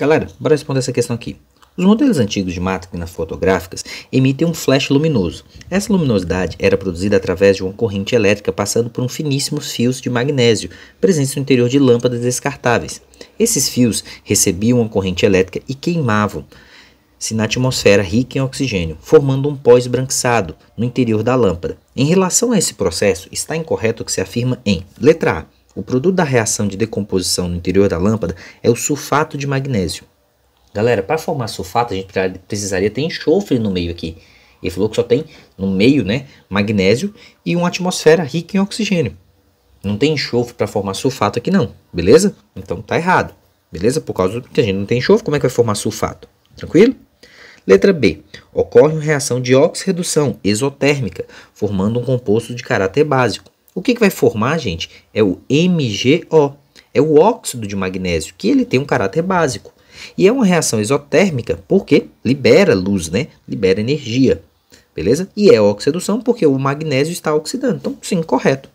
Galera, bora responder essa questão aqui. Os modelos antigos de máquinas fotográficas emitem um flash luminoso. Essa luminosidade era produzida através de uma corrente elétrica passando por um finíssimos fios de magnésio, presentes no interior de lâmpadas descartáveis. Esses fios recebiam uma corrente elétrica e queimavam-se na atmosfera rica em oxigênio, formando um pó esbranquiçado no interior da lâmpada. Em relação a esse processo, está incorreto o que se afirma em letra A. O produto da reação de decomposição no interior da lâmpada é o sulfato de magnésio. Galera, para formar sulfato, a gente precisaria ter enxofre no meio aqui. Ele falou que só tem no meio, né, magnésio e uma atmosfera rica em oxigênio. Não tem enxofre para formar sulfato aqui não, beleza? Então tá errado, beleza? Por causa que a gente não tem enxofre, como é que vai formar sulfato? Tranquilo? Letra B. Ocorre uma reação de oxirredução exotérmica, formando um composto de caráter básico. O que, que vai formar, gente, é o MgO. É o óxido de magnésio, que ele tem um caráter básico. E é uma reação exotérmica porque libera luz, né? Libera energia. Beleza? E é oxidação porque o magnésio está oxidando. Então, sim, correto.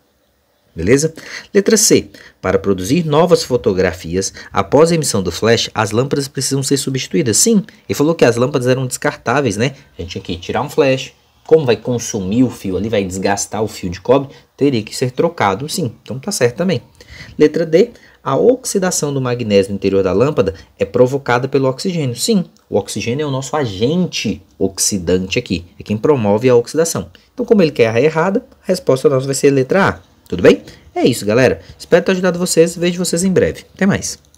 Beleza? Letra C. Para produzir novas fotografias, após a emissão do flash, as lâmpadas precisam ser substituídas. Sim, ele falou que as lâmpadas eram descartáveis, né? A gente tinha que tirar um flash, como vai consumir o fio ali, vai desgastar o fio de cobre, teria que ser trocado sim. Então tá certo também. Letra D, a oxidação do magnésio no interior da lâmpada é provocada pelo oxigênio. Sim, o oxigênio é o nosso agente oxidante aqui, é quem promove a oxidação. Então como ele quer a errada, a resposta nossa vai ser letra A. Tudo bem? É isso, galera. Espero ter ajudado vocês. Vejo vocês em breve. Até mais.